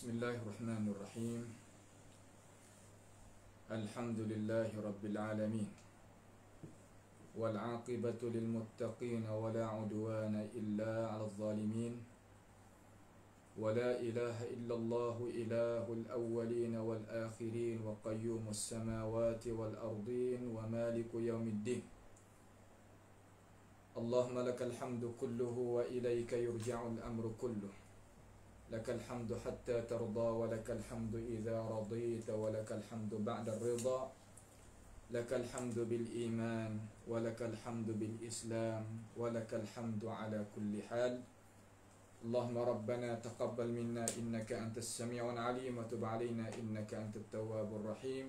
بسم الله الرحمن الرحيم الحمد لله رب العالمين والعاقبة للمتقين ولا عدوان إلا على الظالمين ولا إله إلا الله إله الأولين والآخرين وقيوم السماوات والأرضين ومالك يوم الدين اللهم لك الحمد كله وإليك يرجع الأمر كله لك الحمد حتى ترضى ولك الحمد إذا رضيت ولك الحمد بعد الرضا لك الحمد بالإيمان ولك الحمد بالإسلام ولك الحمد على كل حال اللهم ربنا تقبل منا إنك أنت السميع العليم وتب علينا إنك أنت التواب الرحيم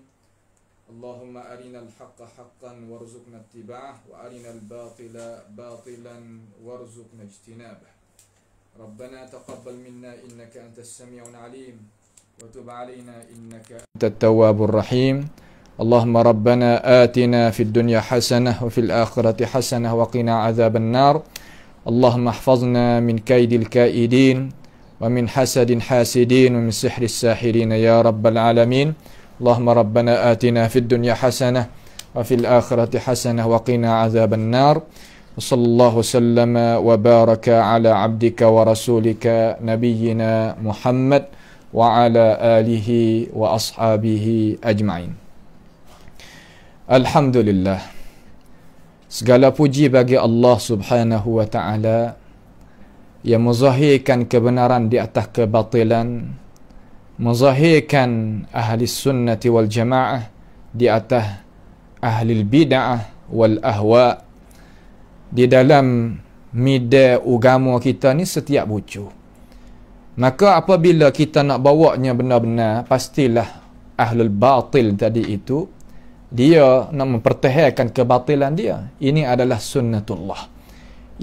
اللهم أرنا الحق حقا وارزقنا اتباعه وأرنا الباطل باطلا وارزقنا اجتنابه ربنا تقبل منا إنك أنت السميع العليم وتب علينا إنك أنت التواب الرحيم اللهم ربنا آتنا في الدنيا حسنة وفي الآخرة حسنة وقنا عذاب النار اللهم احفظنا من كيد الكائدين ومن حسد حاسدين ومن سحر الساحرين يا رب العالمين اللهم ربنا آتنا في الدنيا حسنة وفي الآخرة حسنة وقنا عذاب النار وصلى الله وسلم وبارك على عبدك ورسولك نبينا محمد وعلى آله وأصحابه أجمعين الحمد لله Segala puji bagi Allah subhanahu wa ta'ala yang menzahirkan kebenaran di atas kebatilan, menzahirkan ahli sunnati wal jama'ah di atas ahli bid'ah wal ahwa' di dalam mide agama kita ni setiap bucu. Maka apabila kita nak bawanya benar-benar, pastilah ahlul batil tadi itu, dia nak mempertahankan kebatilan dia. Ini adalah sunnatullah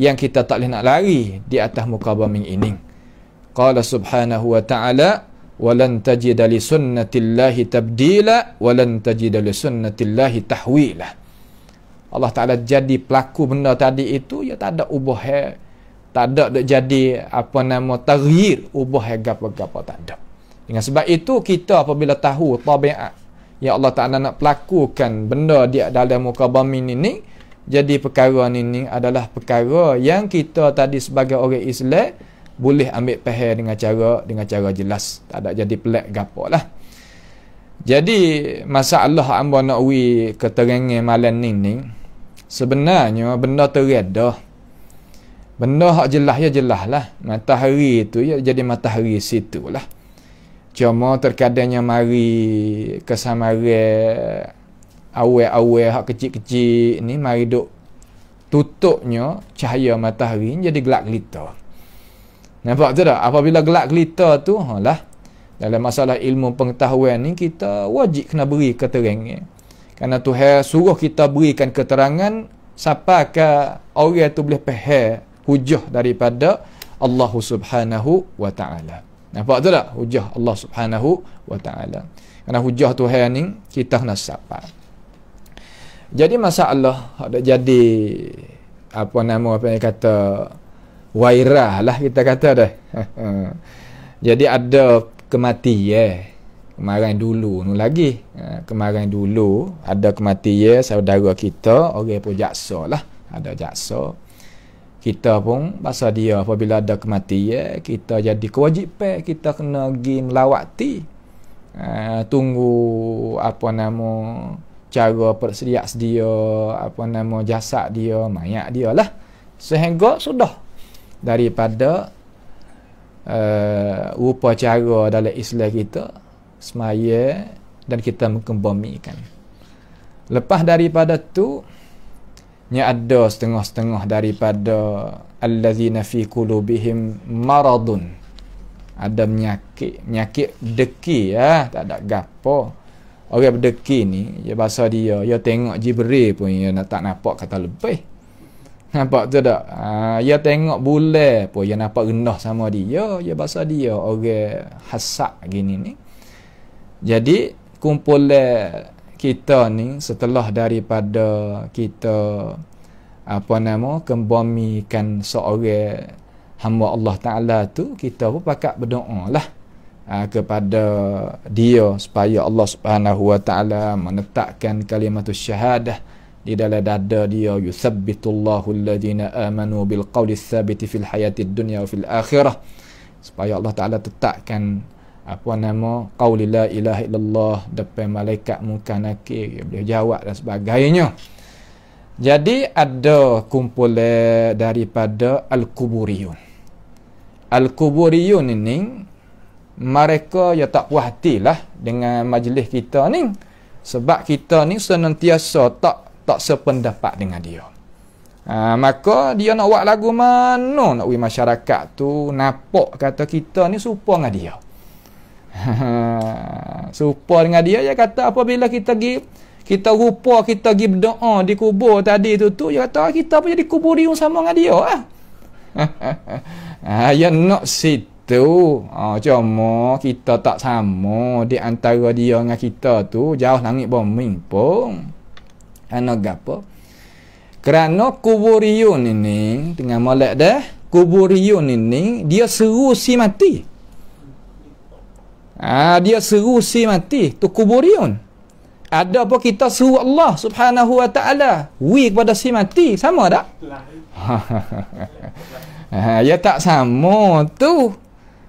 yang kita tak boleh nak lari di atas muka bumi ini. Qala subhanahu wa ta'ala, وَلَنْ تَجِدَ لِسُنَّةِ اللَّهِ تَبْدِيلًا وَلَنْ تَجِدَ لِسُنَّةِ Allah Ta'ala jadi pelaku benda tadi itu ia ya tak ada ubah tak ada dia jadi apa nama tarir ubah gapa-gapa tak ada dengan sebab itu kita apabila tahu tabiat ya Allah Ta'ala nak pelakukan benda dia dalam muka bumi ini, ini jadi perkara ini, ini adalah perkara yang kita tadi sebagai orang Islam boleh ambil peher dengan cara dengan cara jelas tak ada jadi pelak gapa lah jadi masalah amba nak wi keterangan malam ni ni sebenarnya benda tereda benda hak jelah ya jelah lah matahari itu ya jadi matahari situ lah cuma terkadangnya mari kesamare awe-awe hak kecil-kecil ni mari duk tutupnya cahaya matahari jadi gelap gelita nampak tu tak apabila gelap gelita tu lah dalam masalah ilmu pengetahuan ni kita wajib kena beri keterangan Karena Tuhan suruh kita berikan keterangan siapa ke orang itu boleh faham hujah daripada Allah Subhanahu wa taala. Nampak tu tak hujah Allah Subhanahu wa taala. Karena hujah Tuhan ni kita kena siapa. Jadi masalah ada jadi apa nama apa yang kata wairah lah kita kata dah. jadi ada kematian. Eh kemarin dulu nu lagi uh, eh, kemarin dulu ada kematian saudara kita orang pun jaksa lah ada jaksa kita pun bahasa dia apabila ada kematian kita jadi kewajipan kita kena pergi melawati uh, tunggu apa nama cara persediaan sedia apa nama jasad dia mayat dia lah sehingga sudah daripada uh, upacara dalam Islam kita semaya dan kita mengembomikan lepas daripada tu nya ada setengah-setengah daripada allazina fi qulubihim maradun ada menyakit, menyakit deki ya tak ada gapo orang berdeki ni ya bahasa dia ya tengok jibril pun ya nak tak nampak kata lebih nampak tu tak ya tengok bulan pun ya nampak rendah sama dia ya bahasa dia orang hasak gini ni jadi kumpulan kita ni setelah daripada kita apa nama kembomikan seorang hamba Allah Taala tu kita pun pakak berdoa lah ha, kepada dia supaya Allah Subhanahu Wa Taala menetapkan kalimat syahadah di dalam dada dia yuthabbitullahu alladhina amanu bil qawli thabiti fil hayati dunya wa fil akhirah supaya Allah Taala tetapkan apa nama qauli la ilaha illallah depan malaikat mungkar nakir boleh jawab dan sebagainya jadi ada kumpulan daripada al-kuburiyun al-kuburiyun ini mereka ya tak puas hatilah dengan majlis kita ni sebab kita ni senantiasa tak tak sependapat dengan dia ha, maka dia nak buat lagu mana nak buat masyarakat tu nampak kata kita ni supaya dengan dia Supa dengan dia dia kata apabila kita pergi kita rupa kita pergi berdoa di kubur tadi tu tu dia kata ah, kita pun jadi kubur dia sama dengan dia ah. ah. ya nak situ. Ah oh, cuma kita tak sama di antara dia dengan kita tu jauh langit bombing pun. Ano gapo? Kerana kubur Yun ini dengan molek deh, kubur Yun ini dia seru si mati. Ha, dia seru si mati tu kuburion. Ada apa kita seru Allah Subhanahu wa taala wi kepada si mati sama tak? ha, ya tak sama tu.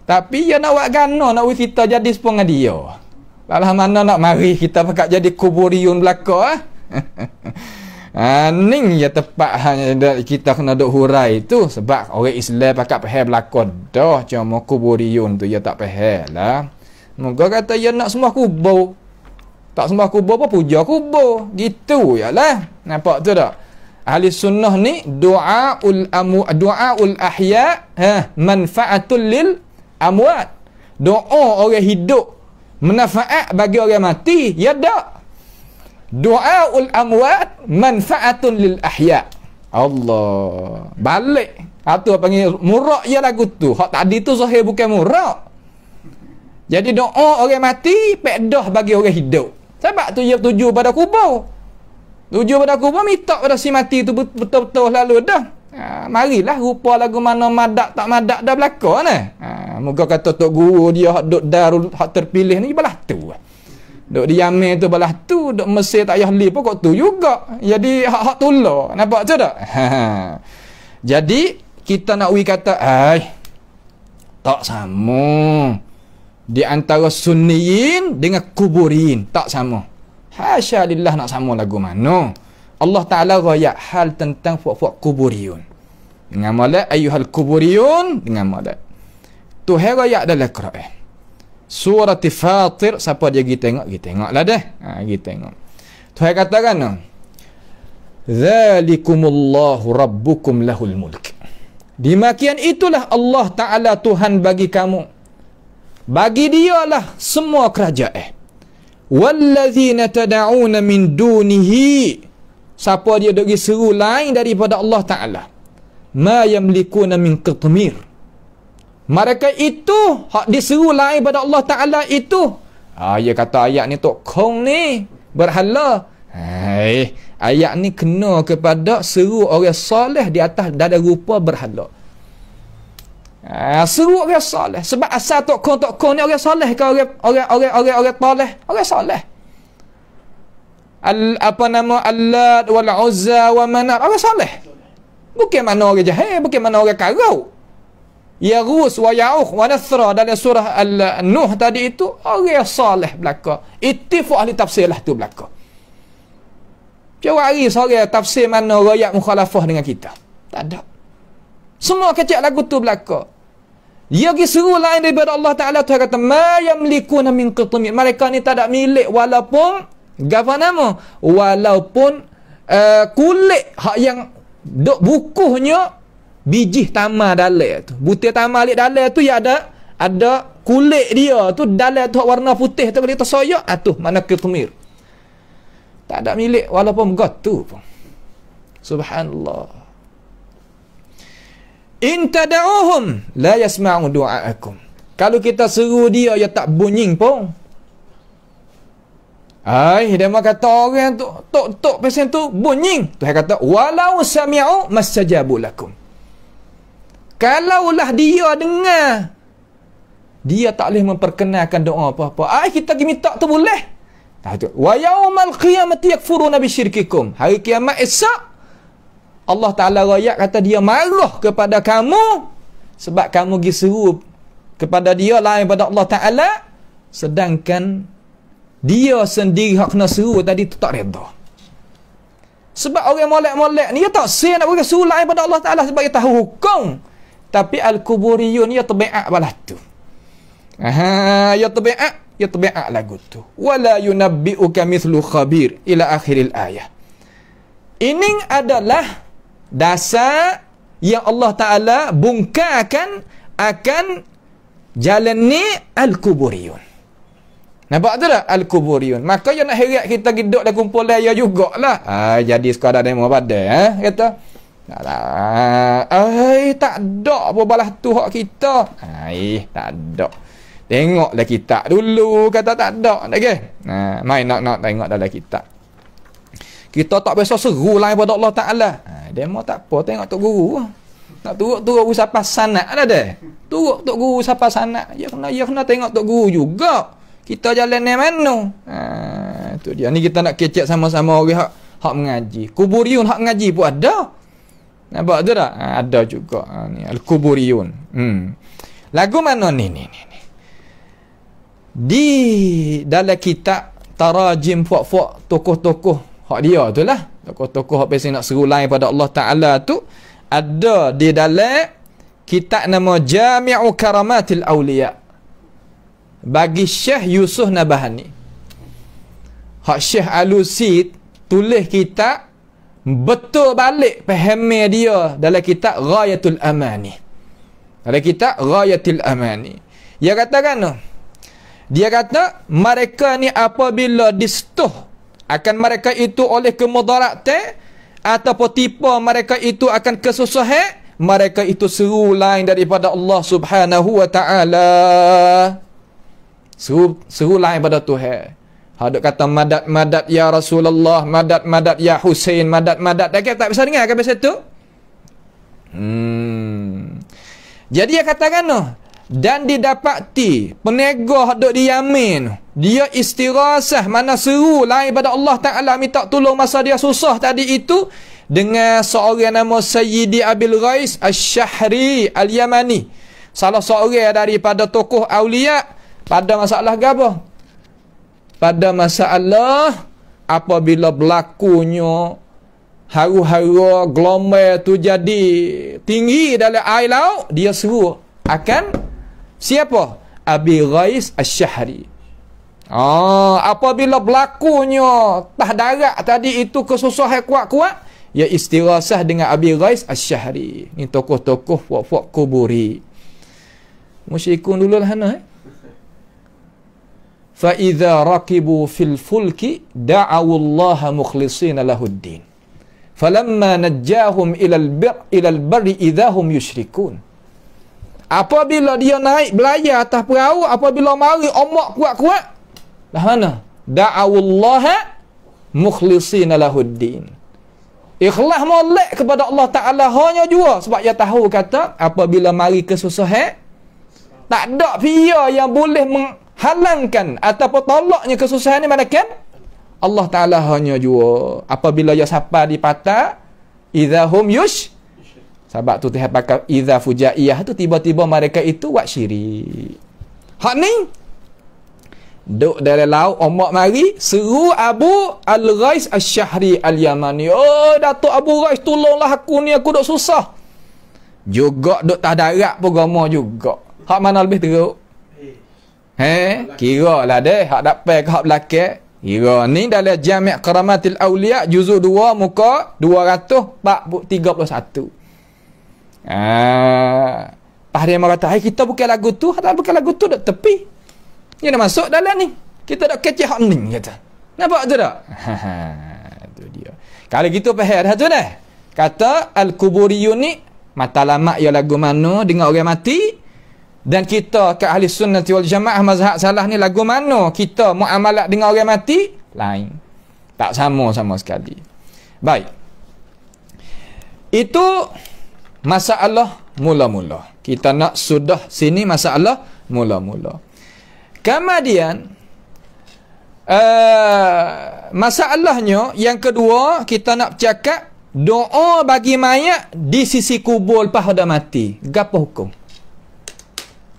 Tapi ya nak buat gana nak wi kita jadi sepung dia. Alah mana nak mari kita pakak jadi kuburion belaka ah. ha, ning ya tepat hanya kita kena duk hurai tu sebab orang Islam pakak faham belaka dah cuma kuburion tu ya tak faham lah. Moga kata ya nak sembah kubur. Tak sembah kubur apa puja kubur. Gitu ialah. Nampak tu tak? Ahli sunnah ni doaul amu doaul ahya ha manfaatul lil amwat. Doa orang hidup manfaat bagi orang mati. Ya tak? Doaul amwat manfaatun lil ahya. Allah. Balik. Atu panggil murak ya lagu tu. Hak tadi tu zahir bukan murak. Jadi doa orang mati pedah bagi orang hidup. Sebab tu dia tuju pada kubur. Tuju pada kubur minta pada si mati tu betul-betul lalu dah. Ha, marilah rupa lagu mana madak tak madak dah belaka ni. Eh? Ha, muka kata tok guru dia hak duk darul hak terpilih ni belah tu. Eh? Dok di Yamin tu belah tu, Dok Mesir tak yah li pun kok tu juga. Jadi hak-hak tolak. Nampak tu tak? Ha, ha, jadi kita nak wi kata, "Ai, tak sama." di antara sunniin dengan kuburin tak sama hasya lillah nak sama lagu mana Allah Ta'ala rayak hal tentang fuak-fuak kuburiyun. Dengan malak, ayuhal kuburiyun. Dengan malak. Tu hai adalah dalam Quran. Surah Fatir. Siapa dia pergi tengok? Pergi tengok lah dah. Ha, pergi tengok. Tu hai kata kan? Zalikumullahu rabbukum lahul mulk. Dimakian itulah Allah Ta'ala Tuhan bagi kamu bagi dialah semua kerajaan eh. wallazina tad'un min dunihi siapa dia dok seru lain daripada Allah taala ma yamlikuna min qatmir mereka itu hak diseru lain daripada Allah taala itu ah ha, kata ayat ni tok kong ni berhala Hei, eh, ayat ni kena kepada seru orang soleh di atas dada rupa berhala. Ah seru orang soleh sebab asal tokoh tokoh ni orang soleh ke orang orang orang orang orang toleh orang soleh al apa nama Allah wal uzza wa manar orang soleh bukan mana orang jahil bukan mana orang karau Rus wa yauh wa nasra dalam surah al nuh tadi itu orang soleh belaka ittifu ahli tafsir lah tu belaka Jawab hari sore tafsir mana rakyat mukhalafah dengan kita? Tak ada. Semua kecil lagu tu belaka. Dia pergi seru lain daripada Allah Ta'ala. Tuhan kata, Ma yamlikuna min qutumit. Mereka ni tak ada milik walaupun nama? Walaupun uh, kulit hak yang duk bukuhnya biji tamar dalek tu. Butir tamar alik dalek tu ya ada ada kulit dia tu dalek tu warna putih tu kita soyak atuh ah, mana qutumir. Tak ada milik walaupun got tu pun. Subhanallah. In tada'uhum la yasma'u du'a'akum. Kalau kita seru dia ya tak bunyi pun. Ai, dia mah kata orang tu tok tok pasal tu bunyi. Tuhan kata walau sami'u masajabu lakum. lah dia dengar dia tak boleh memperkenalkan doa apa-apa. Ai kita pergi minta tu boleh. Wa yaumal qiyamati yakfuruna bisyirkikum. Hari kiamat esok Allah Ta'ala rakyat kata dia marah kepada kamu sebab kamu pergi seru kepada dia lain pada Allah Ta'ala sedangkan dia sendiri hak kena seru tadi tu tak reda sebab orang molek-molek ni dia tak sih nak pergi seru lain pada Allah Ta'ala sebab dia tahu hukum tapi Al-Kuburiyun dia terbaik balas tu Aha, ya tabi'ah, ya tabi'ah lagu tu. Wala yunabbi'uka mithlu khabir ila akhiril ayah. Ini adalah dasar yang Allah Ta'ala bungkakan akan jalan ni Al-Kuburiyun. Nampak tu lah Al-Kuburiyun. Maka yang nak heriak kita hidup dan kumpul daya jugalah. Ah jadi sekadar demo pada. Ha? Kata. Tak Ay, tak ada pun balas tu hak kita. Ay, tak ada. Tengoklah kita dulu. Kata tak ada. Okay. Nah ha, main nak-nak tengok dalam kitab. Kita tak biasa seru lain pada Allah Ta'ala. Ha, demo tak apa, tengok Tok Guru. Nak turut-turut pun siapa sanak ada deh. Turut Tok Guru siapa sanak. Ya kena, ya kena tengok Tok Guru juga. Kita jalan ni mana? Ha, itu dia. Ni kita nak kecek sama-sama orang hak, hak mengaji. Kuburiun hak mengaji pun ada. Nampak tu tak? Ha, ada juga. Ha, ni, Al-Kuburiun. Hmm. Lagu mana ni, ni, ni, ni? Di dalam kitab Tarajim Fuak-Fuak Tokoh-tokoh hak dia tu lah tokoh-tokoh hak pesan nak seru lain pada Allah Ta'ala tu ada di dalam kitab nama Jami'u Karamatil Awliya bagi Syekh Yusuf Nabahani hak Syekh Alusid tulis kitab betul balik pahamnya dia dalam kitab Ghayatul Amani dalam kitab Ghayatul Amani dia katakan tu dia kata mereka ni apabila distuh akan mereka itu oleh kemudaratan ataupun tipa mereka itu akan kesusahan mereka itu seru lain daripada Allah Subhanahu wa taala seru seru lain pada Tuhan Haduk kata madat madat ya Rasulullah, madat madat ya Hussein, madat madat. tak Dah tak bisa dengar ke biasa tu? Hmm. Jadi dia katakan kan dan didapati penegah duk di Yamin dia istirahat mana seru lain pada Allah Ta'ala minta tolong masa dia susah tadi itu dengan seorang nama Sayyidi Abil Rais Al-Shahri Al-Yamani salah seorang daripada tokoh awliya pada masalah apa? pada masalah apabila berlakunya haru-haru gelombang tu jadi tinggi dalam air laut dia seru akan Siapa? Abi Ghais shahri Ah, apabila berlakunya tah darat tadi itu kesusahan kuat-kuat, ya istirahat dengan Abi Ghais shahri Ini tokoh-tokoh puak-puak kuburi. Musyikun dulu lah eh. فَإِذَا رَكِبُوا فِي الْفُلْكِ دَعَوُوا اللَّهَ مُخْلِصِينَ لَهُ الدِّينَ فَلَمَّا نَجَّاهُمْ إِلَى الْبِرِّ إِذَا هُمْ يُشْرِكُونَ Apabila dia naik belayar atas perahu, apabila mari omak kuat-kuat, dah mana? Da'awullaha mukhlisina lahuddin. Ikhlas molek kepada Allah Ta'ala hanya jua. Sebab dia tahu kata, apabila mari kesusahan, tak ada pia yang boleh menghalangkan ataupun tolaknya kesusahan ni mana kan? Allah Ta'ala hanya jua. Apabila dia sapa di patah, idha hum yush, sebab tu Tuhan pakai Iza Fuja'iyah tu tiba-tiba mereka itu buat syirik. Hak ni Duk dari laut Omak mari Seru Abu Al-Ghais Al-Shahri Al-Yamani Oh Datuk Abu Ghais Tolonglah aku ni Aku duk susah Juga duk tak darat pun Gama juga Hak mana lebih teruk He eh. eh, Kira lah deh Hak dapat ke hak belakang Kira ni dari Jami' Keramatil Awliya Juzul 2 Muka pak 231 Ah, Tahrim orang kata, hey, kita bukan lagu tu, kita bukan lagu tu, dah tepi. Dia dah masuk dalam ni. Kita dah kecehak ni, kata. Nampak tu tak? Itu dia. Kalau gitu faham dah tu dah. Kata Al-Kuburiyun ni, matalamak ya lagu mana dengan orang mati. Dan kita ke ahli sunnah wal jamaah mazhab salah ni lagu mana kita muamalat dengan orang mati? Lain. Tak sama sama sekali. Baik. Itu masalah mula-mula. Kita nak sudah sini masalah mula-mula. Kemudian uh, masalahnya yang kedua kita nak cakap doa bagi mayat di sisi kubur lepas dah mati. Gapo hukum?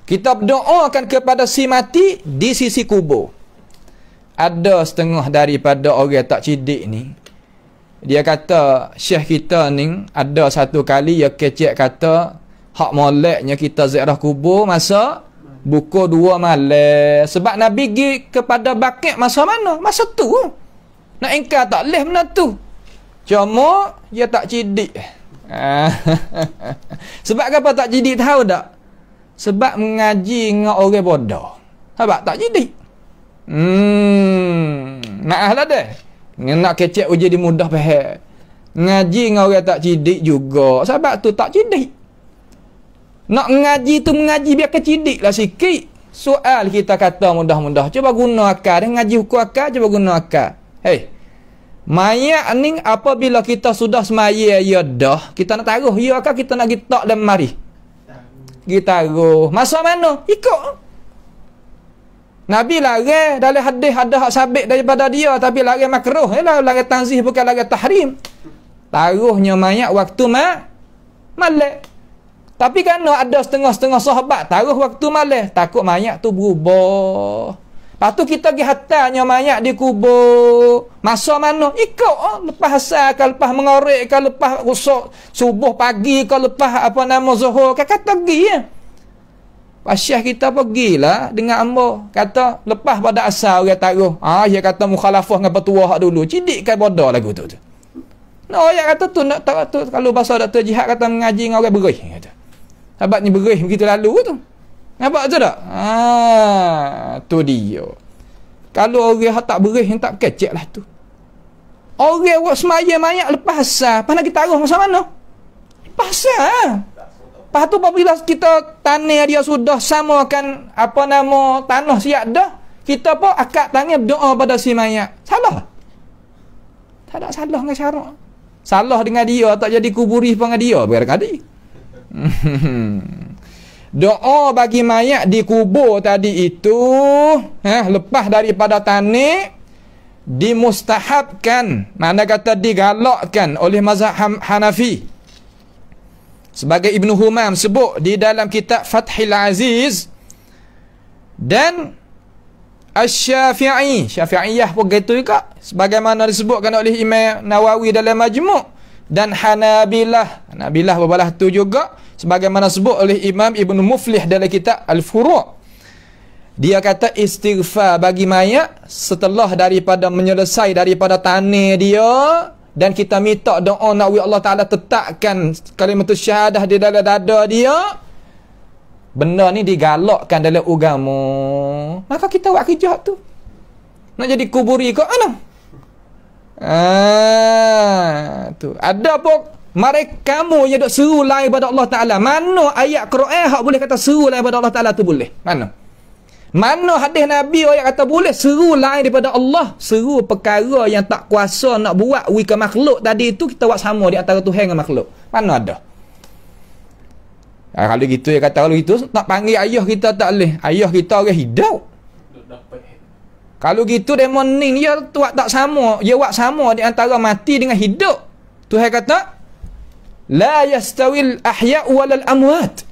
Kita doakan kepada si mati di sisi kubur. Ada setengah daripada orang tak cidik ni, dia kata syekh kita ni ada satu kali dia ya kecek kata hak moleknya kita ziarah kubur masa buku dua malam sebab nabi pergi kepada bakit masa mana masa tu nak ingkar tak leh mana tu cuma dia tak cidik sebab apa tak cidik tahu tak sebab mengaji dengan orang bodoh sebab tak cidik hmm maaf lah deh nak kecek uji di mudah pehe, Ngaji dengan orang tak cidik juga. Sebab tu tak cidik. Nak ngaji tu mengaji biar kecidik lah sikit. Soal kita kata mudah-mudah. Cuba guna akal. Ngaji hukum akal, cuba guna akal. Hei. Mayak ni apabila kita sudah semaya ya dah. Kita nak taruh. Ya kan kita nak gitak dan mari. Kita taruh. Masa mana? Ikut. Nabi lari dalam hadis ada hak sabit daripada dia tapi lari makruh ialah lari tanzih bukan lari tahrim. Taruhnya mayat waktu ma malek. Tapi kan ada setengah-setengah sahabat taruh waktu malam takut mayat tu berubah. patu kita pergi hatanya mayat di kubur. Masa mana? Ikut. Oh, lepas asal kan, lepas mengorek kan, lepas usuk subuh pagi kan, lepas apa nama zuhur kan, kata pergi ya. Pasyah kita pergilah dengan ambo kata lepas pada asal dia taruh. Ah ha, dia kata mukhalafah dengan petua hak dulu. Cidikkan bodoh lagu tu tu. No, ayat kata tu nak tak tu kalau bahasa Dr. Jihad kata mengaji dengan orang berih kata. Sahabat ni berih begitu lalu tu. Nampak tu tak? Ha, tu dia. Kalau orang tak berih yang tak kecek lah tu. Orang buat semaya mayat lepas asal. Pasal kita taruh masa mana? Lepas asal. Lepas tu apabila kita tanah dia sudah sama kan apa nama tanah siap dah, kita pun akad tangan doa pada si mayat. Salah. Tak ada salah dengan syarat. Salah dengan dia tak jadi kuburi pengen dia biar kadi. doa bagi mayat di kubur tadi itu, eh, lepas daripada tanah, dimustahabkan mana kata digalakkan oleh mazhab Hanafi sebagai Ibn Humam sebut di dalam kitab Fathil Aziz dan Asy-Syafi'i, Syafi'iyah pun begitu juga sebagaimana disebutkan oleh Imam Nawawi dalam Majmu' dan Hanabilah. Hanabilah berbalah itu juga sebagaimana disebut oleh Imam Ibn Muflih dalam kitab Al-Furu'. Dia kata istighfar bagi mayat setelah daripada menyelesai daripada tanah dia dan kita minta doa nak wi Allah Taala tetapkan kalimat syahadah di dalam dada dia benda ni digalakkan dalam agama maka kita buat kerja tu nak jadi kuburi ke ana ah tu ada pun mereka kamu yang dok seru lain pada Allah Taala mana ayat Quran hak boleh kata seru lain pada Allah Taala tu boleh mana mana hadis Nabi orang kata boleh seru lain daripada Allah, seru perkara yang tak kuasa nak buat wi ke makhluk tadi itu kita buat sama di antara Tuhan dengan makhluk. Mana ada? Ah, kalau gitu dia kata kalau gitu tak panggil ayah kita tak boleh. Ayah kita orang hidup. Kalau gitu demon ni dia tuak tak sama, dia buat sama di antara mati dengan hidup. Tuhan kata la yastawil ahya wal amwat.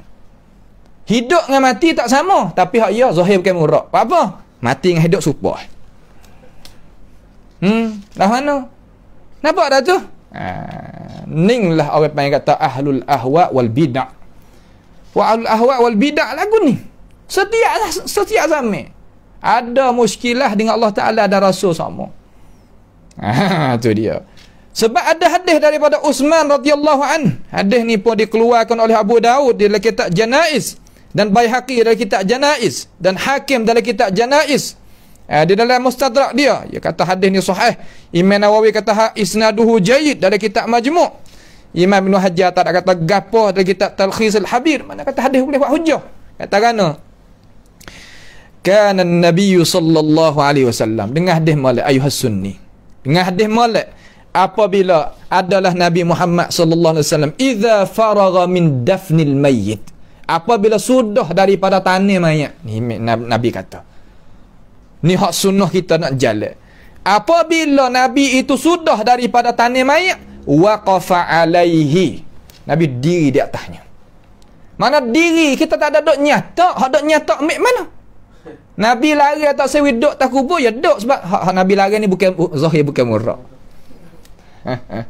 Hidup dengan mati tak sama. Tapi hak ia zahir bukan murak. Apa, apa? Mati dengan hidup supa. Hmm, dah mana? Nampak dah tu? Ha, ning lah orang panggil kata ahlul ahwa wal bidak. Wa ahlul ahwa wal bidak lagu ni. Setiap lah, setiap zaman. Ada muskilah dengan Allah Ta'ala dan Rasul sama. Ha, tu dia. Sebab ada hadis daripada Usman radhiyallahu an. Hadis ni pun dikeluarkan oleh Abu Daud di dalam kitab Janaiz dan Baihaqi dalam kitab Janaiz dan Hakim dalam kitab Janaiz eh, di dalam mustadrak dia dia kata hadis ni sahih Imam Nawawi kata ha, isnaduhu jayid dalam kitab Majmu' Imam Ibn Hajar tak ada kata gapoh dalam kitab Talkhis al-Habir mana kata hadis boleh buat hujah kata kerana kana Nabi sallallahu alaihi wasallam dengan hadis malik ayuhas sunni dengan hadis malik apabila adalah Nabi Muhammad sallallahu alaihi wasallam idza faragha min dafnil mayyit apabila sudah daripada tani mayat ni nabi kata ni hak sunnah kita nak jalan apabila nabi itu sudah daripada tani mayat waqafa alaihi nabi diri di atasnya mana diri kita tak ada dok nyata hak dok nyata ambil mana nabi lari atas sewi dok tak kubur ya dok sebab hak, hak nabi lari ni bukan uh, zahir bukan murak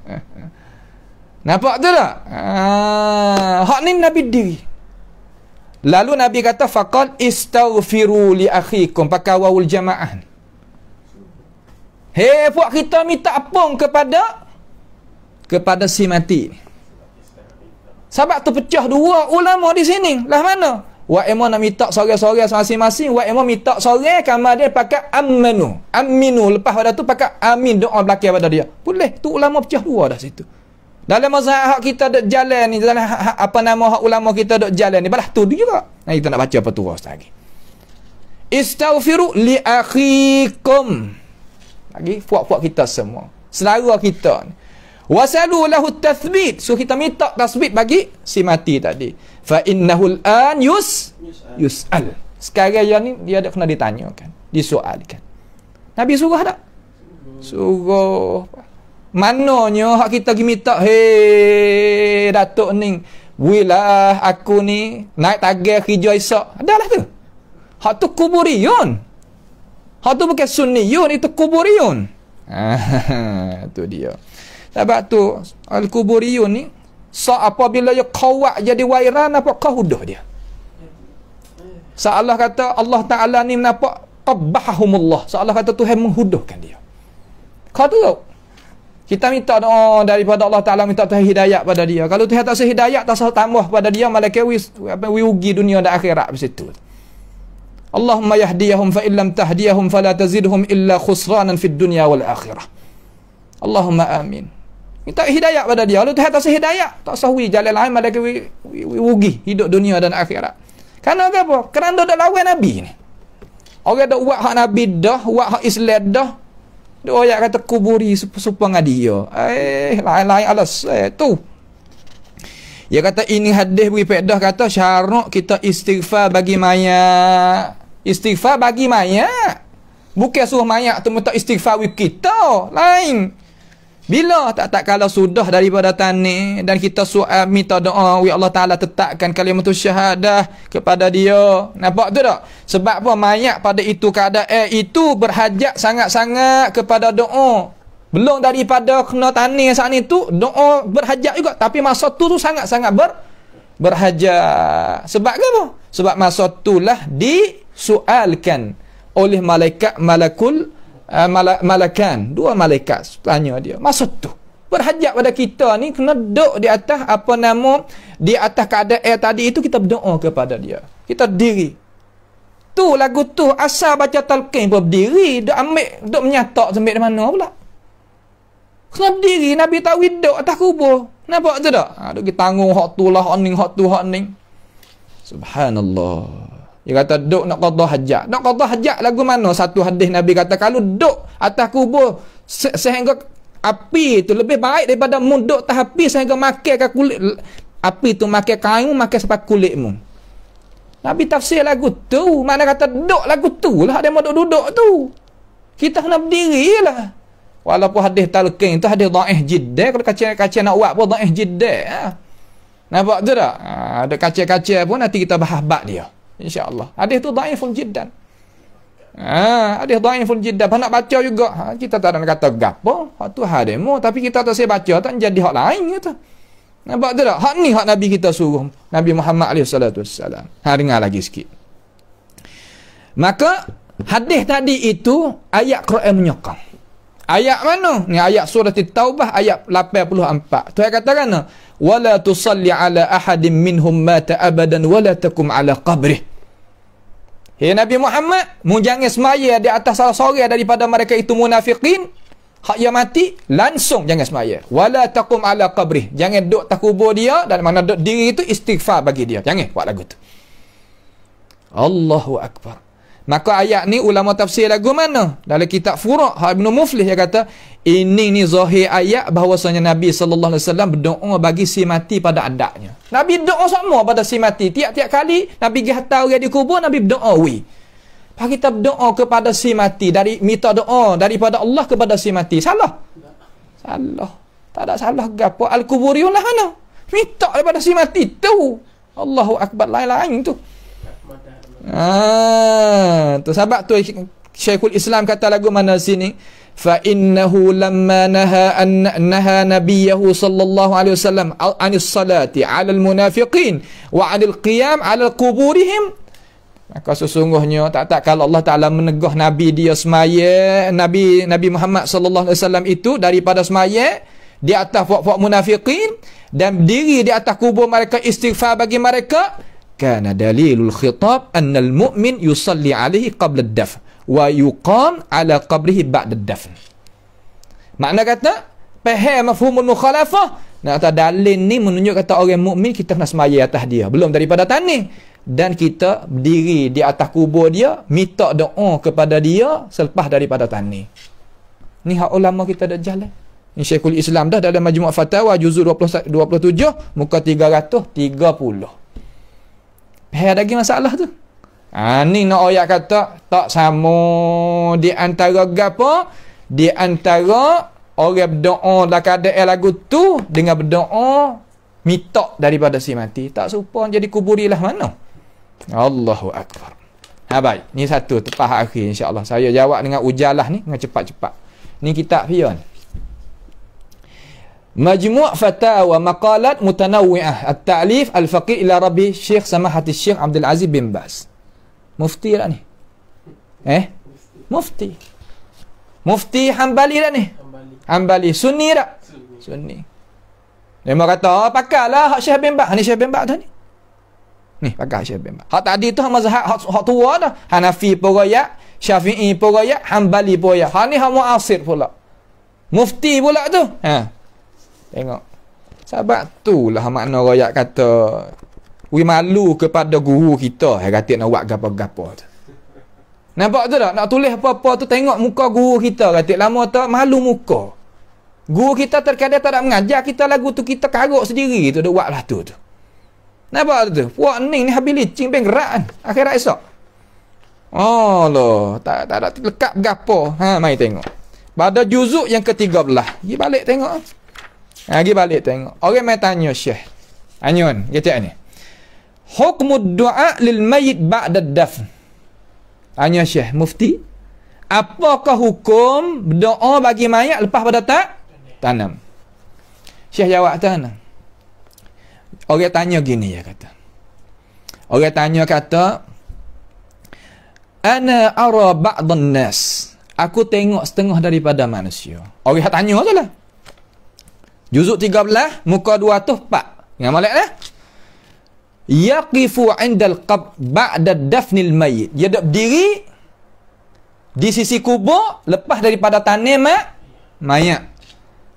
Nampak tu tak? Ah, hak ni Nabi diri. Lalu Nabi kata faqal istaghfiru li akhikum pakai wawul jamaah. Hei, buat kita minta pun kepada kepada si mati. Sebab terpecah dua ulama di sini. Lah mana? Wa emo nak minta sore-sore masing-masing, wa emo minta sore kamar dia pakai amanu. Aminu lepas pada tu pakai amin doa belakang pada dia. Boleh tu ulama pecah dua dah situ. Dalam masa hak kita dok jalan ni, dalam hak, hak, apa nama hak ulama kita dok jalan ni, balah tu juga. Nah kita nak baca apa tu ustaz lagi. Istaghfiru li akhikum. Lagi puak-puak kita semua. Selara kita. Wasalu lahu tathbit. So kita minta tasbit bagi si mati tadi. Fa innahu an yus yus'al. Sekarang yang ni dia ada kena ditanyakan, disoalkan. Nabi suruh tak? Suruh. Mananya hak kita pergi minta, hei, Datuk ni, wilah aku ni, naik tagih hijau isyak. Adalah tu. Hak tu kuburiyun. Hak tu bukan sunniyun, itu kuburiyun. tu dia. Sebab tu, al-kuburiyun ni, so apabila dia ya kawak jadi wairan, apa kahudah dia? So Allah kata, Allah Ta'ala ni menampak, qabahahumullah. So Allah kata, Tuhan menghuduhkan dia. Kau tu, kita minta doa daripada Allah Ta'ala minta Tuhan hidayat pada dia. Kalau Tuhan tak sehidayat, tak sah tambah pada dia, malaikat wi, apa, wi ugi dunia dan akhirat di situ. Allahumma yahdiyahum faillam illam tahdiyahum fala taziduhum illa khusranan fid dunya wal akhirah. Allahumma amin. Minta hidayat pada dia. Kalau Tuhan tak sehidayat, tak sah wi jalan lain, malaikat wi, wi, ugi hidup dunia dan akhirat. Kerana apa? Kerana dia lawan Nabi ni. Orang dah buat hak Nabi dah, buat hak Islam dah, Dua ayat kata kuburi supang dia. Eh, lain-lain alas eh, tu. Dia kata ini hadis bagi pedah kata syarat kita istighfar bagi mayat. Istighfar bagi mayat. Bukan suruh mayat tu minta istighfar with kita. Lain. Bila tak tak kalau sudah daripada tani dan kita suat eh, minta doa wi Allah Taala tetapkan kalimat syahadah kepada dia. Nampak tu tak? Sebab apa mayat pada itu keadaan eh, itu berhajat sangat-sangat kepada doa. Belum daripada kena tani saat itu doa berhajat juga tapi masa tu tu sangat-sangat ber berhajat. Sebab apa? Sebab masa itulah disoalkan oleh malaikat malakul Ah, malakan dua malaikat tanya dia maksud tu berhajat pada kita ni kena duduk di atas apa nama di atas keadaan air eh, tadi itu kita berdoa kepada dia kita diri tu lagu tu asal baca talqin pun berdiri duk ambil duk menyatak sambil di mana pula kena berdiri Nabi tak widuk atas kubur nampak tu tak ha, duk kita tanggung hak tu lah hak ni hak tu hak ni subhanallah dia kata duk nak qada hajat. Nak qada hajat lagu mana? Satu hadis Nabi kata kalau duk atas kubur se sehingga api itu lebih baik daripada munduk tak api sehingga makan ke kulit api itu makan kain makan sepak kulitmu. Nabi tafsir lagu tu, mana kata duk lagu tu lah dia mau duduk tu. Kita kena berdiri lah. Walaupun hadis talqin itu hadis dhaif jidda kalau kacang kacang nak buat pun dhaif jidda. Ha? Nampak tu tak? Ha, ada kacang kacang pun nanti kita bahas bab dia. InsyaAllah. Hadis tu daifun jiddan. Ah, ha, hadis daifun jiddan. Pak nak baca juga. Ha, kita tak ada nak kata gapo. Hak tu hademu. Tapi kita tak saya baca. Tak jadi hak lain kata. Nampak tu tak? Hak ni hak Nabi kita suruh. Nabi Muhammad SAW. Ha, dengar lagi sikit. Maka, hadis tadi itu ayat Quran menyokong. Ayat mana? Ni ayat surah Taubah ayat 84. Tuhan kata kan? Wala tusalli ala ahadin minhum mata abadan wala takum ala qabrih. Hei Nabi Muhammad, mu jangan semaya di atas salah sore daripada mereka itu munafiqin. Hak yang mati, langsung jangan semaya. Wala takum ala qabrih. Jangan duduk tak kubur dia dan mana duduk diri itu istighfar bagi dia. Jangan buat lagu tu. Allahu Akbar. Maka ayat ni ulama tafsir lagu mana? Dalam kitab Furuq, Ibn Muflih dia kata, ini ni zahir ayat bahawasanya Nabi SAW berdoa bagi si mati pada adaknya. Nabi doa semua pada si mati. Tiap-tiap kali Nabi pergi hatta orang di kubur, Nabi berdoa. Wi. Bagi kita berdoa kepada si mati. Dari minta doa daripada Allah kepada si mati. Salah. Salah. Tak ada salah ke apa. Al-Kuburiun lah mana? Minta daripada si mati tu. Allahu Akbar lain-lain tu. Matahari. Ah, tu sebab tu Syekhul Islam kata lagu mana sini? Fa innahu lamma naha an naha nabiyahu sallallahu alaihi wasallam anis salati 'ala al-munafiqin wa 'ala al-qiyam 'ala quburihim Maka sesungguhnya tak tak kalau Allah Taala menegah nabi dia semaya nabi nabi Muhammad sallallahu alaihi wasallam itu daripada semaya di atas puak-puak munafiqin dan berdiri di atas kubur mereka istighfar bagi mereka kana dalilul khitab annal mu'min yusalli alaihi qabla ad-dafn wa yuqam ala qabrihi ba'da ad-dafn makna kata faham mafhumul mukhalafah nak kata dalil ni menunjuk kata orang mukmin kita kena semaya atas dia belum daripada tani dan kita berdiri di atas kubur dia minta doa kepada dia selepas daripada tani. ni hak ulama kita dah jalan ni Syekhul Islam dah dalam majmuk fatwa juzul 27 muka 330 Pihak daging masalah tu. Ha, ni nak ayat kata, tak sama di antara gapa, di antara orang berdoa dalam keadaan lagu tu dengan berdoa mitok daripada si mati. Tak serupa jadi kuburilah mana. Allahu Akbar. Ha baik, ni satu tepah akhir insya-Allah. Saya jawab dengan ujalah ni, dengan cepat-cepat. Ni kitab pion. مجموع فتاوى مقالات متنوعة التعليف الفقيه إلى ربي الشيخ سماحة الشيخ عبد العزيز بن باز مفتي يعني إيه مفتي مفتي حنبلي يعني حنبلي سني لا سني لما قلت اه بكى لا شيخ بن باز هني شيخ بن باز هني نيه بكى شيخ بن باز هات عدي تو مزح هات وانا حنفي بوجيا شافعي بوجيا حنبلي بوجيا هني هم عصير فلا مفتي بولا تو ها إيه؟ Tengok. Sebab tu lah makna rakyat kata we malu kepada guru kita. Hai kata nak buat gapo-gapo tu. Nampak tu tak? Nak tulis apa-apa tu tengok muka guru kita. Kata lama tu malu muka. Guru kita terkadang tak nak mengajar kita lagu tu kita karuk sendiri tu dia buat lah tu tu. Nampak tu tu? Puak ni ni habis licin ben gerak kan. Akhirat esok. Oh loh. Tak, ada lekat gapo. Ha mai tengok. Pada juzuk yang ke-13. Pergi balik tengok. Tengok lagi balik tengok. Orang mai tanya Syekh. Anyun, kita ni. Hukum doa lil mayit ba'da dafn. Tanya Syekh, mufti, apakah hukum doa bagi mayat lepas pada tak? Tanam. Syekh jawab tanam. Orang tanya gini ya kata. Orang tanya kata, ana ara ba'd nas. Aku tengok setengah daripada manusia. Orang tanya tu lah. Juzuk 13 muka tu 204. Dengan malak eh? Yaqifu 'indal qab ba'da dafnil mayyit. Dia dok berdiri di sisi kubur lepas daripada tanam eh, mayat.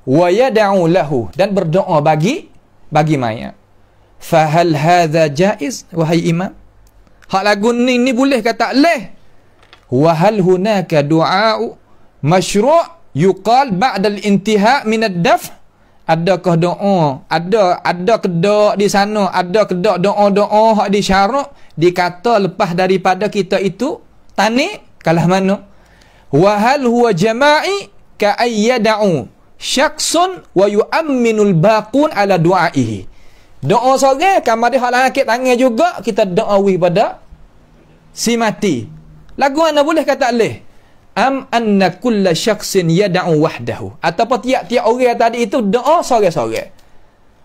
Wa yad'u lahu dan berdoa bagi bagi mayat. Fa hal hadza jaiz wahai imam? Hak lagu ni ni boleh kata leh. Wahal hal hunaka du'a masyru' yuqal ba'da al-intihaa min ad-dafn? adakah doa ada ada kedok di sana ada kedok doa-doa hak di syarak dikata lepas daripada kita itu tani kalah mana wa hal huwa jama'i ka ayyadu syakhsun wa yu'minul baqun ala du'aihi doa seorang kamar di hal akhir tangan juga kita doa wi pada si mati lagu mana boleh kata leh am anna kulla syaksin yada'u wahdahu ataupun tiap-tiap orang tadi itu doa sore-sore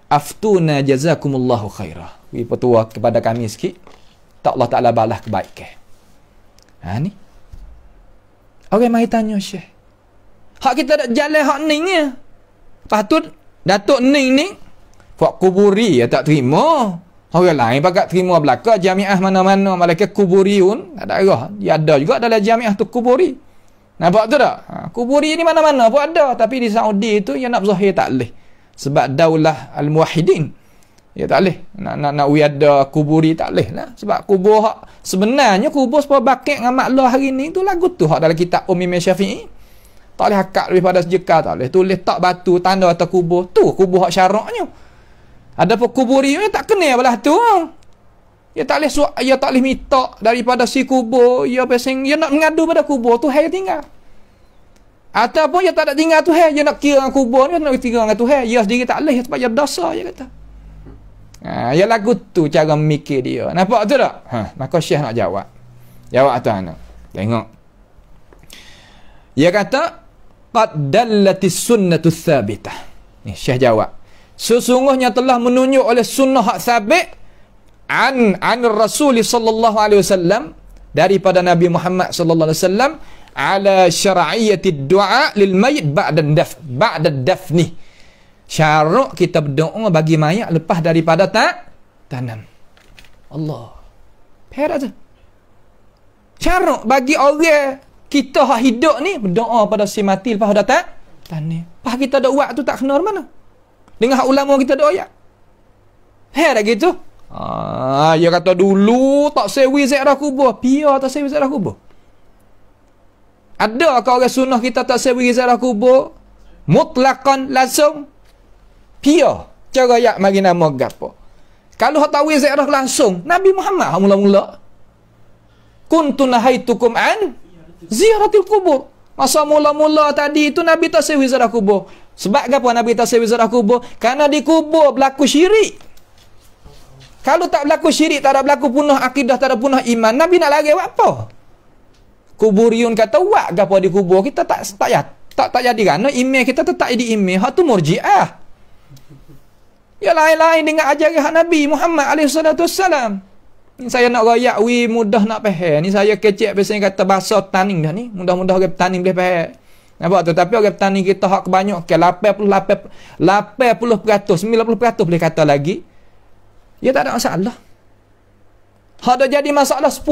aftuna jazakumullahu khairah beri petua kepada kami sikit tak Allah Ta'ala balas kebaikan ha ni orang okay, mari tanya syekh hak kita nak jalan hak ni ni patut datuk ni ni buat kuburi ya tak terima orang lain pakat terima belaka jamiah mana-mana malaikat kuburiun ada roh dia ada juga dalam jamiah tu kuburi Nampak tu tak? Ha, kuburi ni mana-mana pun ada. Tapi di Saudi tu yang nak zahir tak boleh. Sebab daulah al-muahidin. Ya tak boleh. Nak, nak, nak wiada kuburi tak boleh lah. Sebab kubur hak, sebenarnya kubur sebab bakit dengan maklum hari ni tu lagu tu hak dalam kitab Umi Syafi'i. Tak boleh hakak lebih pada sejekah tak boleh. Tulis tak batu tanda atau kubur. Tu kubur hak syaraknya. Ada pun kuburi ni tak kena belah tu. Ya tak boleh suak, ya tak boleh minta daripada si kubur, Ya pesing, ya nak mengadu pada kubur tu hai tinggal. Ataupun ya tak ada tinggal tu hai, Ya nak kira dengan kubur ni, ia ya nak kira dengan Tuhan, Ya sendiri tak boleh sebab ia ya dosa dia kata. Ha, ia ya lagu tu cara mikir dia. Nampak tu tak? Ha, maka Syekh nak jawab. Jawab atas mana? Tengok. Ya kata, Qad dallati sunnatu thabitah. Ni Syekh jawab. Sesungguhnya telah menunjuk oleh sunnah hak sabit an an rasul sallallahu alaihi wasallam daripada nabi Muhammad sallallahu alaihi wasallam ala syar'iyyati du'a lil mayit ba'da daf ba'da dafni syarat kita berdoa bagi mayat lepas daripada tak tanam Allah perat tu syarat bagi orang kita hak hidup ni berdoa pada si mati lepas dah tak tanam pas kita ada uat tu tak kena mana dengan ulama kita doa ya perat gitu Ah, dia kata dulu tak sewi ziarah kubur. Pia tak sewi ziarah kubur. Ada ke orang sunnah kita tak sewi ziarah kubur? Mutlakan langsung. Pia. Cara yak mari nama gapo. Kalau hak tahu ziarah langsung, Nabi Muhammad hak mula-mula. Kuntun haitukum an ziaratil kubur. Masa mula-mula tadi itu Nabi tak sewi ziarah kubur. Sebab apa Nabi tak sewi ziarah kubur? Karena di kubur berlaku syirik. Kalau tak berlaku syirik, tak ada berlaku punah akidah, tak ada punah iman, Nabi nak lagi buat apa? Kubur kata, wak ke di kubur Kita tak tak ya, tak tak jadi kan? Imeh kita tetap di imeh. Hak tu murji'ah. Ya lain-lain dengan ajaran hak Nabi Muhammad alaihi salatu wasalam. Ini saya nak rakyat wi mudah nak faham. Ini saya kecek biasanya kata bahasa taning dah ni. Mudah-mudah orang taning boleh faham. Nampak tu tapi orang taning kita hak kebanyak ke 88 80%, 90% boleh kata lagi. Ya tak ada masalah. Hak dah jadi masalah 10%.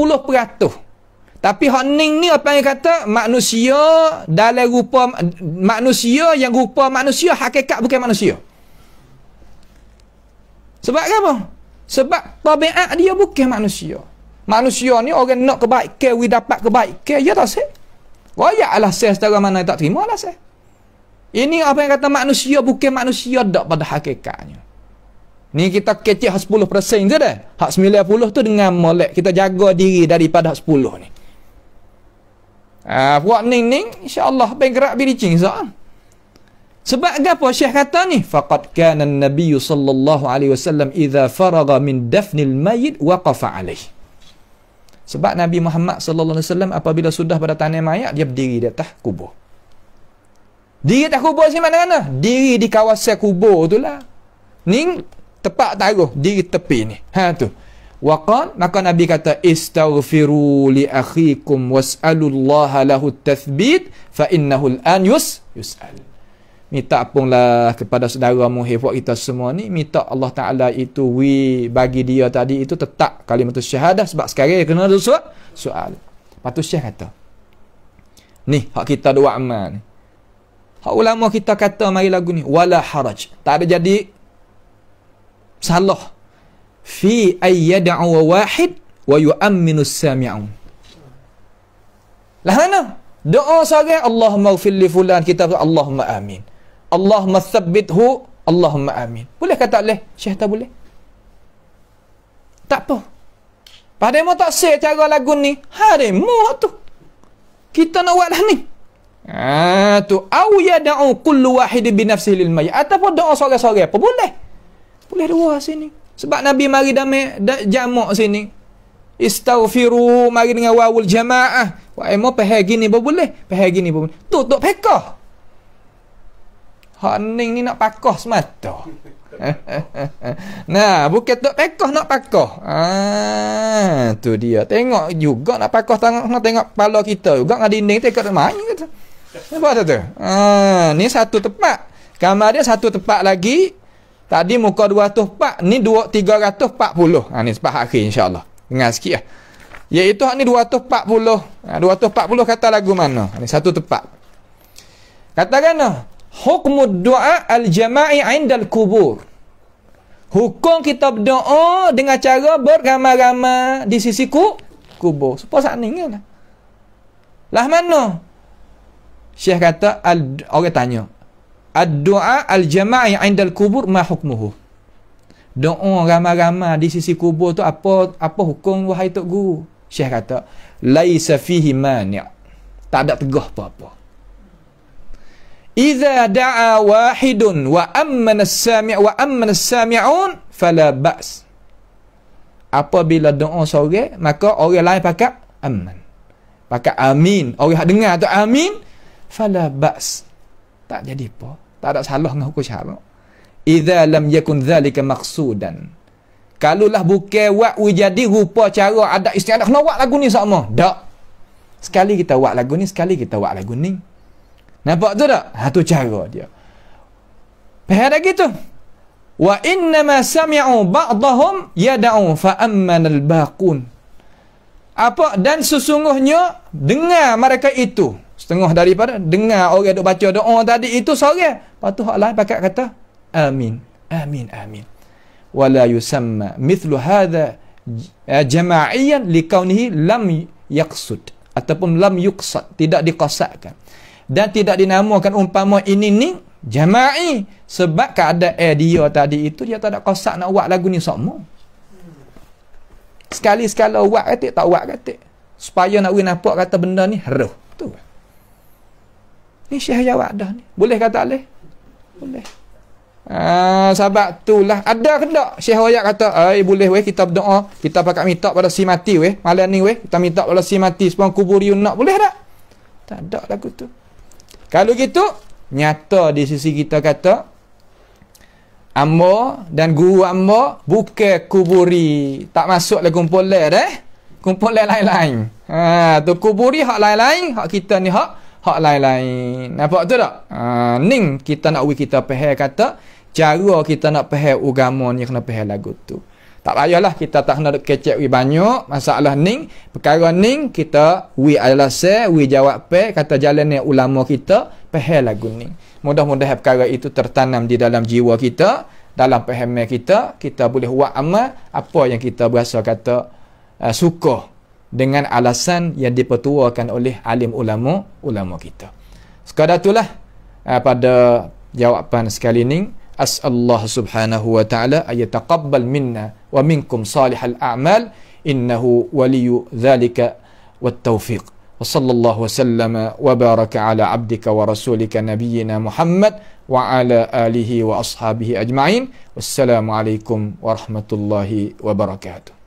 Tapi hak ning ni apa yang kata manusia dalam rupa manusia yang rupa manusia hakikat bukan manusia. Sebab apa? Sebab tabiat dia bukan manusia. Manusia ni orang nak kebaikan, we dapat kebaikan, ya tak sih? Royak lah saya secara mana tak terima lah saya. Ini apa yang kata manusia bukan manusia dak pada hakikatnya. Ni kita kecil hak 10 persen je dah. Hak 90 tu dengan molek. Kita jaga diri daripada hak 10 ni. Ah, uh, buat ning-ning, insyaAllah bergerak beri cing soal. Sebab apa Syekh kata ni? Faqad kanan Nabiya sallallahu alaihi wasallam idha faraga min dafnil mayit waqafa alaih. Sebab Nabi Muhammad sallallahu alaihi wasallam apabila sudah pada tanah mayat, dia berdiri di atas kubur. Diri di atas kubur si mana-mana? Diri di kawasan kubur itulah. lah. Ning tepat taruh di tepi ni. Ha tu. Waqan maka Nabi kata istaghfiru li akhikum was'alullaha lahu tathbit fa innahu al'an yus yus'al. Minta punlah kepada saudara muhifat kita semua ni minta Allah Taala itu wi bagi dia tadi itu tetap kalimat syahadah sebab sekarang kena ada soal. soal. Patu Syekh kata. Ni hak kita doa amal Hak ulama kita kata mari lagu ni wala haraj. Tak ada jadi salah fi ayyada'u wa wahid wa yu'amminu sami'un lah mana doa seorang Allahumma ghfir li fulan kita Allahumma amin Allahumma thabbithu Allahumma amin boleh kata boleh syekh tak boleh tak apa pada mu tak sah cara lagu ni hari mu lah tu kita nak buat lah ni ah tu au yad'u kullu wahid bi nafsihi lil mayyit ataupun doa seorang-seorang apa boleh boleh dua sini. Sebab Nabi mari damai da, jamak sini. Istaghfiru mari dengan wawul jamaah. Wah, emo eh, pehe gini pun boleh. Pehe gini pun boleh. Tutup pekah. hening ni nak pakah semata. nah, bukan tutup pekah nak pakah. Ah, tu dia. Tengok juga nak pakah tengok nak tengok kepala kita juga dengan dinding tekat main kata. Apa tu? Ah, ni satu tempat. Kamar dia satu tempat lagi Tadi muka pak, ni 340. Ha, ni sebab akhir insyaAllah. Dengar sikit Ya Iaitu ni 240. Ha, 240 kata lagu mana? Ha, ni satu tepat. Katakan lah. hukum doa al-jama'i indal kubur. Hukum kita berdoa dengan cara bergama-gama di sisi ku, kubur. Supaya saat ni kan? Lah mana? Syekh kata, al, orang tanya, Ad-du'a al-jama'i indal kubur ma hukmuhu. Doa ramai-ramai di sisi kubur tu apa apa hukum wahai tok guru? Syekh kata, laisa fihi mani'. Tak ada tegah apa-apa. Iza da'a wahidun wa amman as-sami' wa amman as-sami'un fala ba's. Apabila doa sore, maka orang lain pakat aman. Pakat amin. Orang hak dengar tu amin, fala ba's. Tak jadi apa. Tak ada salah dengan hukum syarak. Idza lam yakun dhalika maqsudan. Kalulah bukan wak wujadi rupa cara ada istiadat kena wak lagu ni sama. Tak. Sekali kita wak lagu ni, sekali kita wak lagu ni. Nampak tu tak? Ha tu cara dia. Faham tak gitu? Wa inna ma sami'u ba'dahum yad'u fa amman al-baqun. Apa dan sesungguhnya dengar mereka itu Setengah daripada dengar orang duk baca doa tadi itu seorang. Lepas tu hak lain pakat kata amin. Amin amin. Wala yusamma mithlu hadha jama'iyan likaunihi lam yaqsud ataupun lam yuqsad tidak dikasakan dan tidak dinamakan umpama ini ni jama'i sebab keadaan dia tadi itu dia tak ada kasak nak buat lagu ni semua sekali-sekala buat katik tak buat katik supaya nak nampak kata benda ni roh Ni Syekh jawab dah ni. Boleh kata boleh? Boleh. Ha, ah, sebab itulah ada ke tak? Syekh Wayak kata, "Ai boleh weh kita berdoa, kita pakat minta pada si mati weh. Malam ni weh kita minta pada si mati sepang kubur you nak boleh tak?" Tak ada lagu tu. Kalau gitu, nyata di sisi kita kata Ambo dan guru ambo buka kuburi. Tak masuk lagi kumpul lain eh. Kumpul lain-lain. Ha, tu kuburi hak lain-lain, hak kita ni hak hak lain-lain. Nampak tu tak? Uh, ha, ning kita nak wik kita pehe kata, cara kita nak pehe ugama ni kena pehe lagu tu. Tak payahlah kita tak nak kecek wik banyak. Masalah ning, perkara ning kita wik adalah se, wik jawab pe, kata jalan ni ulama kita, pehe lagu ning. Mudah-mudahan perkara itu tertanam di dalam jiwa kita, dalam pehemeh kita, kita boleh buat amal apa yang kita berasa kata uh, suka dengan alasan yang dipertuakan oleh alim ulama ulama kita. Sekadar itulah uh, pada jawapan sekali ini as'allah subhanahu wa ta'ala ayataqabbal minna wa minkum salihal a'mal innahu waliyu dhalika wat tawfiq wa sallallahu wa sallama wa baraka ala abdika wa rasulika nabiyyina muhammad wa ala alihi wa ashabihi ajma'in wassalamu alaikum warahmatullahi wabarakatuh